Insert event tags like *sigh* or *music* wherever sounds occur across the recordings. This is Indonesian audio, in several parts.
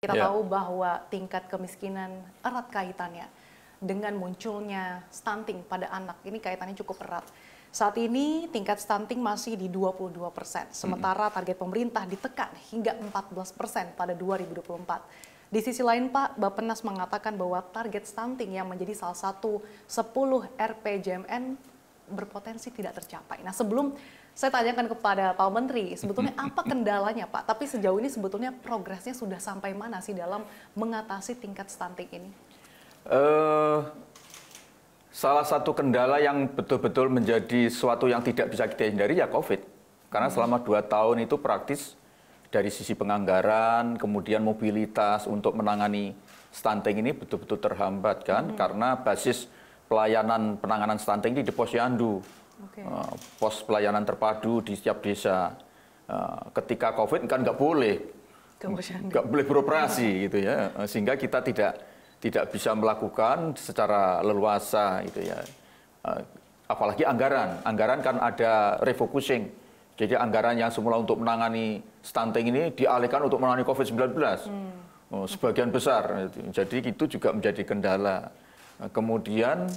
Kita yeah. tahu bahwa tingkat kemiskinan erat kaitannya dengan munculnya stunting pada anak. Ini kaitannya cukup erat. Saat ini tingkat stunting masih di 22 persen, sementara target pemerintah ditekan hingga 14 persen pada 2024. Di sisi lain Pak, Bappenas mengatakan bahwa target stunting yang menjadi salah satu 10 RPJMN berpotensi tidak tercapai. Nah sebelum saya tanyakan kepada Pak Menteri, sebetulnya apa kendalanya Pak? Tapi sejauh ini sebetulnya progresnya sudah sampai mana sih dalam mengatasi tingkat stunting ini? Uh, salah satu kendala yang betul-betul menjadi suatu yang tidak bisa kita hindari ya COVID. Karena selama dua tahun itu praktis dari sisi penganggaran, kemudian mobilitas untuk menangani stunting ini betul-betul terhambat kan, hmm. karena basis pelayanan penanganan stunting ini di posyandu okay. Eh, pos pelayanan terpadu di setiap desa. Eh, ketika COVID kan nggak boleh, nggak boleh beroperasi gitu ya, eh, sehingga kita tidak tidak bisa melakukan secara leluasa gitu ya. apalagi anggaran, anggaran kan ada refocusing. Jadi anggaran yang semula untuk menangani stunting ini dialihkan untuk menangani COVID-19. Hmm. Oh, sebagian besar. Jadi itu juga menjadi kendala. Kemudian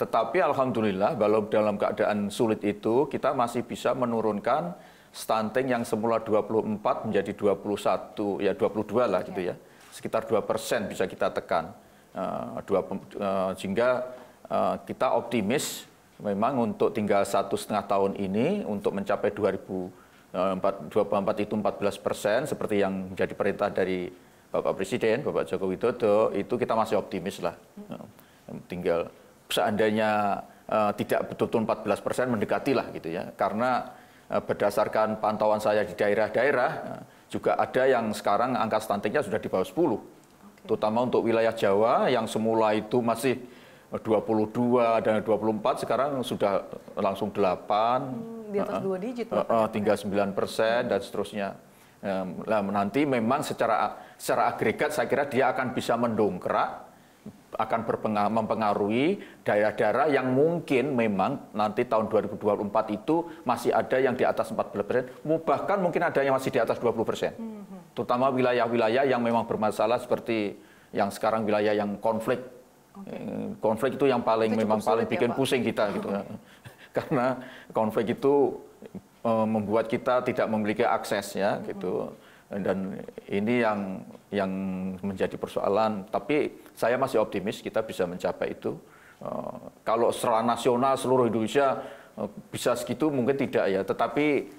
tetapi alhamdulillah walau dalam keadaan sulit itu kita masih bisa menurunkan stunting yang semula 24 menjadi 21 ya 22 lah gitu ya. ya. Sekitar 2% bisa kita tekan. Eh, eh, sehingga eh, kita optimis memang untuk tinggal satu setengah tahun ini untuk mencapai 2024 empat itu 14 persen seperti yang menjadi perintah dari Bapak Presiden Bapak Joko Widodo itu kita masih optimis lah hmm. tinggal seandainya uh, tidak betul-betul 14 persen mendekati lah gitu ya. Karena uh, berdasarkan pantauan saya di daerah-daerah uh, juga ada yang sekarang angka stuntingnya sudah di bawah 10. Okay. Terutama untuk wilayah Jawa yang semula itu masih 22 dan 24 sekarang sudah langsung 8. Hmm, di atas uh, dua digit. Uh, uh, tinggal 9 persen dan seterusnya. Nah, nanti memang secara secara agregat saya kira dia akan bisa mendongkrak akan mempengaruhi daerah-daerah yang mungkin memang nanti tahun 2024 itu masih ada yang di atas 40 persen, bahkan mungkin ada yang masih di atas 20 persen. Mm-hmm. Terutama wilayah-wilayah yang memang bermasalah seperti yang sekarang wilayah yang konflik. Okay. Eh, konflik itu yang paling itu memang paling ya, bikin ya, pusing kita gitu. Ya. Okay. Oh. *laughs* Karena konflik itu eh, membuat kita tidak memiliki akses ya gitu. Hmm dan ini yang yang menjadi persoalan tapi saya masih optimis kita bisa mencapai itu eh, kalau secara nasional seluruh Indonesia eh, bisa segitu mungkin tidak ya tetapi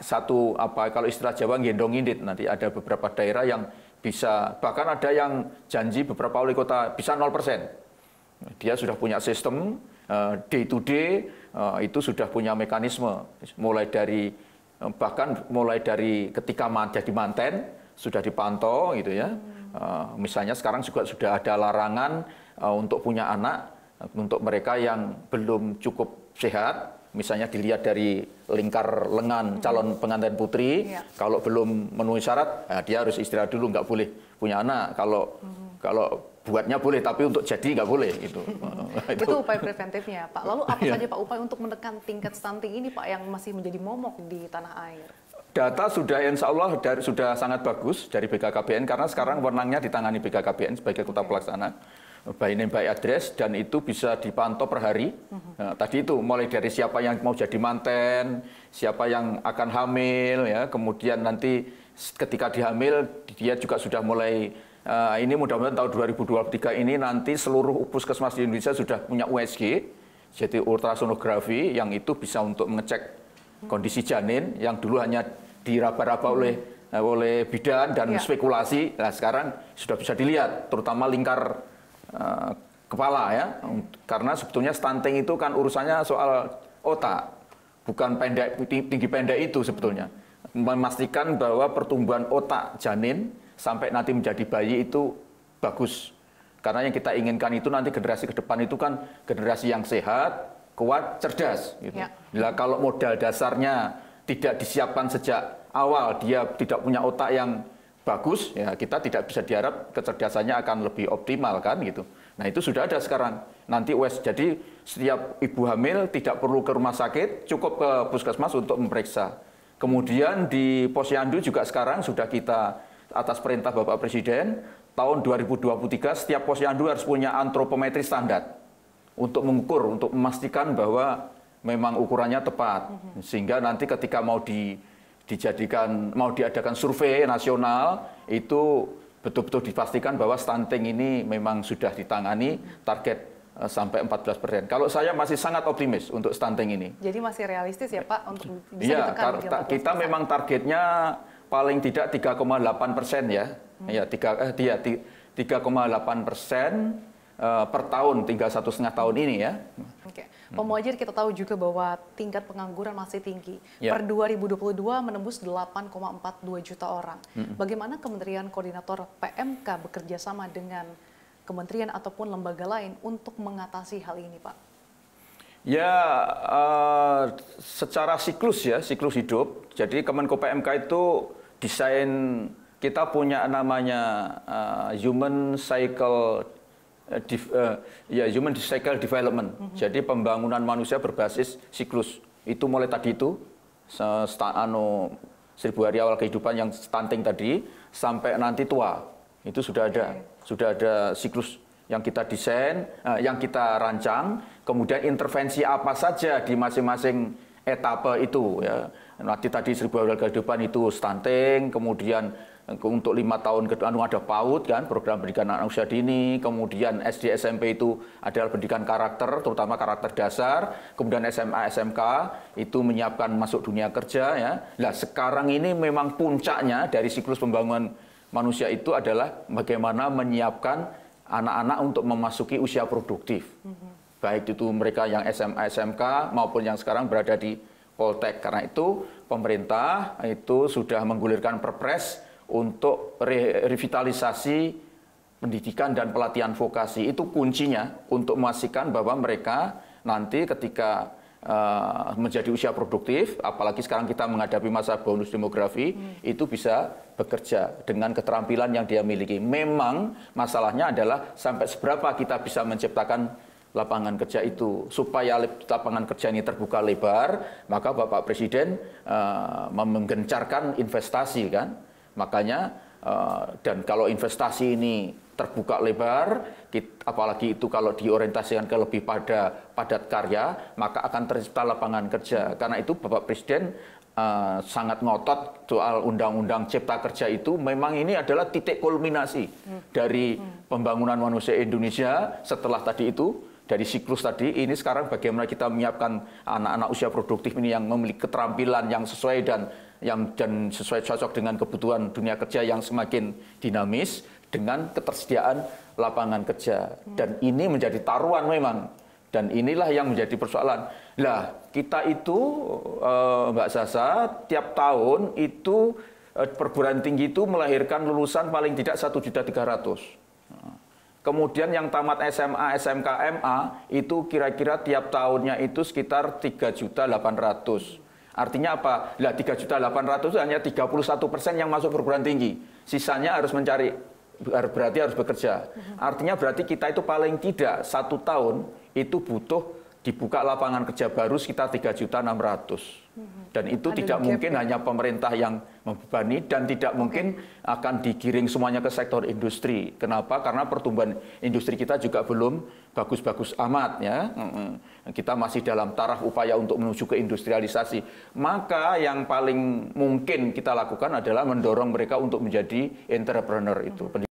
satu apa kalau istilah Jawa gendong indit nanti ada beberapa daerah yang bisa bahkan ada yang janji beberapa wali kota bisa 0%. Dia sudah punya sistem eh, day to day itu sudah punya mekanisme mulai dari Eh, bahkan mulai dari ketika jadi manten sudah dipantau gitu ya. hmm. Eh, misalnya sekarang juga sudah ada larangan eh, untuk punya anak untuk mereka yang belum cukup sehat, misalnya dilihat dari lingkar lengan hmm. calon pengantin putri, ya. kalau belum memenuhi syarat, nah dia harus istirahat dulu, nggak boleh punya anak. Kalau hmm. kalau buatnya boleh tapi untuk jadi nggak boleh gitu. *laughs* itu upaya preventifnya Pak. Lalu apa iya. saja Pak upaya untuk menekan tingkat stunting ini Pak yang masih menjadi momok di tanah air? Data sudah insya Allah dari, sudah sangat bagus dari BKKBN karena sekarang wewenangnya ditangani BKKBN sebagai kota pelaksana by name by address dan itu bisa dipantau per hari. Mhm. Nah, tadi itu mulai dari siapa yang mau jadi manten, siapa yang akan hamil ya, kemudian nanti ketika dihamil dia juga sudah mulai Uh, ini mudah-mudahan tahun 2023 ini nanti seluruh puskesmas di Indonesia sudah punya USG, jadi ultrasonografi yang itu bisa untuk mengecek kondisi janin yang dulu hanya diraba-raba oleh eh, oleh bidan dan ya. spekulasi. Nah sekarang sudah bisa dilihat, terutama lingkar uh, kepala ya, karena sebetulnya stunting itu kan urusannya soal otak, bukan pendek tinggi pendek itu sebetulnya memastikan bahwa pertumbuhan otak janin sampai nanti menjadi bayi itu bagus. Karena yang kita inginkan itu nanti generasi ke depan itu kan generasi yang sehat, kuat, cerdas. Gitu. Ya. Nah, kalau modal dasarnya tidak disiapkan sejak awal, dia tidak punya otak yang bagus, ya kita tidak bisa diharap kecerdasannya akan lebih optimal kan gitu. Nah itu sudah ada sekarang. Nanti wes jadi setiap ibu hamil tidak perlu ke rumah sakit, cukup ke puskesmas untuk memeriksa. Kemudian di Posyandu juga sekarang sudah kita atas perintah Bapak Presiden tahun 2023 setiap posyandu harus punya antropometri standar untuk mengukur, untuk memastikan bahwa memang ukurannya tepat. Mhm. Sehingga nanti ketika mau di, dijadikan, mau diadakan survei nasional, itu betul-betul dipastikan bahwa stunting ini memang sudah ditangani, target Eh, sampai 14 persen. Kalau saya masih sangat optimis untuk stunting ini. Jadi masih realistis ya Pak untuk bisa ya, ditekan? Iya, kita memang targetnya paling tidak 3,8 persen ya. Hmm. Ya, 3, eh, dia 3,8 persen eh, per tahun, tiga satu setengah tahun ini ya. Oke. Okay. Hmm. kita tahu juga bahwa tingkat pengangguran masih tinggi. Ya. Per 2022 menembus 8,42 juta orang. -hmm. Bagaimana Kementerian Koordinator PMK bekerja sama dengan kementerian ataupun lembaga lain untuk mengatasi hal ini, Pak? Ya, uh, secara siklus ya, siklus hidup. Jadi Kemenko PMK itu desain kita punya namanya uh, human cycle eh, div, uh, ya human cycle development. Mm -hmm. Jadi pembangunan manusia berbasis siklus. Itu mulai tadi itu anu seribu hari awal kehidupan yang stunting tadi sampai nanti tua. Itu sudah ada sudah ada siklus yang kita desain, eh, yang kita rancang, kemudian intervensi apa saja di masing-masing etape itu ya. Nanti tadi seribu awal ke depan itu stunting, kemudian eh, untuk lima tahun ke depan anu, ada PAUD kan program pendidikan anak usia dini kemudian SD SMP itu adalah pendidikan karakter terutama karakter dasar kemudian SMA SMK itu menyiapkan masuk dunia kerja ya nah sekarang ini memang puncaknya dari siklus pembangunan manusia itu adalah bagaimana menyiapkan anak-anak untuk memasuki usia produktif. Mm-hmm. Baik itu mereka yang SMA, SMK maupun yang sekarang berada di Poltek. Karena itu pemerintah itu sudah menggulirkan perpres untuk re revitalisasi pendidikan dan pelatihan vokasi. Itu kuncinya untuk memastikan bahwa mereka nanti ketika uh, menjadi usia produktif, apalagi sekarang kita menghadapi masa bonus demografi, hmm. itu bisa bekerja dengan keterampilan yang dia miliki. Memang masalahnya adalah sampai seberapa kita bisa menciptakan lapangan kerja itu supaya lapangan kerja ini terbuka lebar maka Bapak Presiden uh, menggencarkan investasi kan makanya Eh, dan kalau investasi ini terbuka lebar, apalagi itu kalau diorientasikan ke lebih pada padat karya, maka akan tercipta lapangan kerja. Karena itu Bapak Presiden uh, sangat ngotot soal undang-undang cipta kerja itu memang ini adalah titik kulminasi dari pembangunan manusia Indonesia setelah tadi itu dari siklus tadi ini sekarang bagaimana kita menyiapkan anak-anak usia produktif ini yang memiliki keterampilan yang sesuai dan yang dan sesuai cocok dengan kebutuhan dunia kerja yang semakin dinamis dengan ketersediaan lapangan kerja. Dan ini menjadi taruhan memang. Dan inilah yang menjadi persoalan. Lah, kita itu eh, Mbak Sasa tiap tahun itu eh, perguruan tinggi itu melahirkan lulusan paling tidak satu juta tiga ratus Kemudian yang tamat SMA, SMK, MA itu kira-kira tiap tahunnya itu sekitar ratus Artinya apa? Lah 3.800 hanya 31 persen yang masuk perguruan tinggi. Sisanya harus mencari, berarti harus bekerja. Artinya berarti kita itu paling tidak satu tahun itu butuh dibuka lapangan kerja baru sekitar 3.600. Mm-hmm. Dan itu Ada tidak mungkin ya. hanya pemerintah yang membebani dan tidak okay. mungkin akan digiring semuanya ke sektor industri. Kenapa? Karena pertumbuhan industri kita juga belum bagus-bagus amat ya. Kita masih dalam taraf upaya untuk menuju ke industrialisasi. Maka yang paling mungkin kita lakukan adalah mendorong mereka untuk menjadi entrepreneur itu. Mm-hmm.